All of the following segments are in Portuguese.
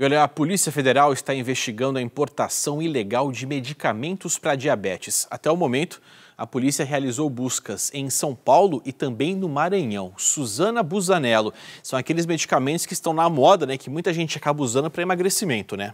E olha, a Polícia Federal está investigando a importação ilegal de medicamentos para diabetes. Até o momento, a polícia realizou buscas em São Paulo e também no Maranhão. Suzana Busanello, são aqueles medicamentos que estão na moda, né, que muita gente acaba usando para emagrecimento, né?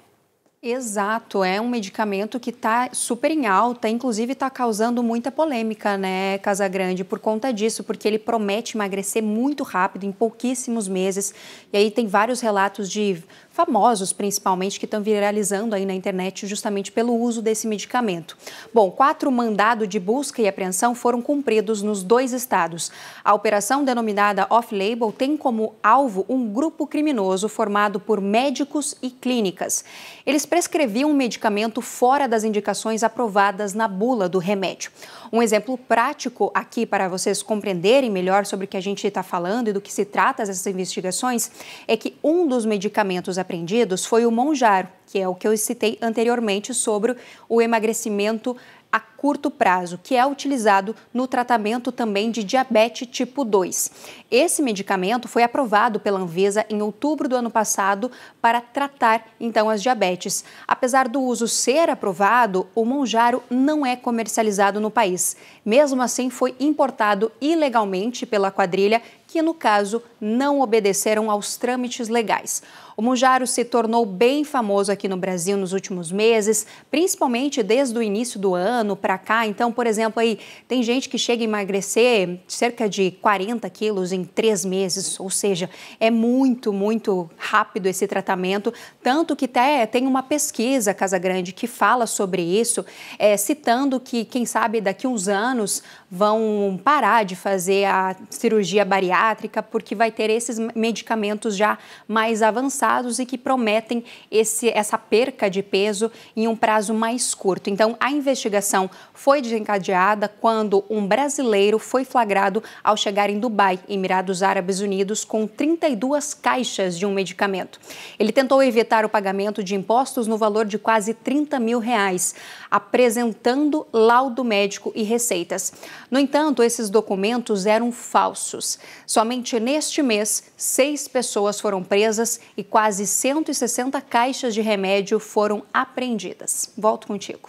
Exato, é um medicamento que está super em alta, inclusive está causando muita polêmica, né, Casa Grande, por conta disso, porque ele promete emagrecer muito rápido, em pouquíssimos meses. E aí tem vários relatos de famosos, principalmente, que estão viralizando aí na internet justamente pelo uso desse medicamento. Bom, quatro mandados de busca e apreensão foram cumpridos nos dois estados. A operação denominada Off-Label tem como alvo um grupo criminoso formado por médicos e clínicas. Eles prescreviam um medicamento fora das indicações aprovadas na bula do remédio. Um exemplo prático aqui para vocês compreenderem melhor sobre o que a gente está falando e do que se trata essas investigações é que um dos medicamentos apreendidos foi o Monjaro, que é o que eu citei anteriormente sobre o emagrecimento a curto prazo, que é utilizado no tratamento também de diabetes tipo 2. Esse medicamento foi aprovado pela Anvisa em outubro do ano passado para tratar então as diabetes. Apesar do uso ser aprovado, o Monjaro não é comercializado no país. Mesmo assim, foi importado ilegalmente pela quadrilha que, no caso, não obedeceram aos trâmites legais. O Mujaro se tornou bem famoso aqui no Brasil nos últimos meses, principalmente desde o início do ano para cá. Então, por exemplo, aí tem gente que chega a emagrecer cerca de 40 quilos em três meses, ou seja, é muito, muito rápido esse tratamento. Tanto que até tem uma pesquisa, Casa Grande, que fala sobre isso, é, citando que, quem sabe, daqui uns anos vão parar de fazer a cirurgia bariátrica pediátrica, porque vai ter esses medicamentos já mais avançados e que prometem esse, essa perca de peso em um prazo mais curto. Então, a investigação foi desencadeada quando um brasileiro foi flagrado ao chegar em Dubai, Emirados Árabes Unidos, com 32 caixas de um medicamento. Ele tentou evitar o pagamento de impostos no valor de quase 30 mil reais, apresentando laudo médico e receitas. No entanto, esses documentos eram falsos. Somente neste mês, seis pessoas foram presas e quase 160 caixas de remédio foram apreendidas. Volto contigo.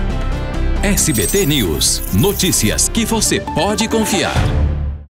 SBT News. Notícias que você pode confiar.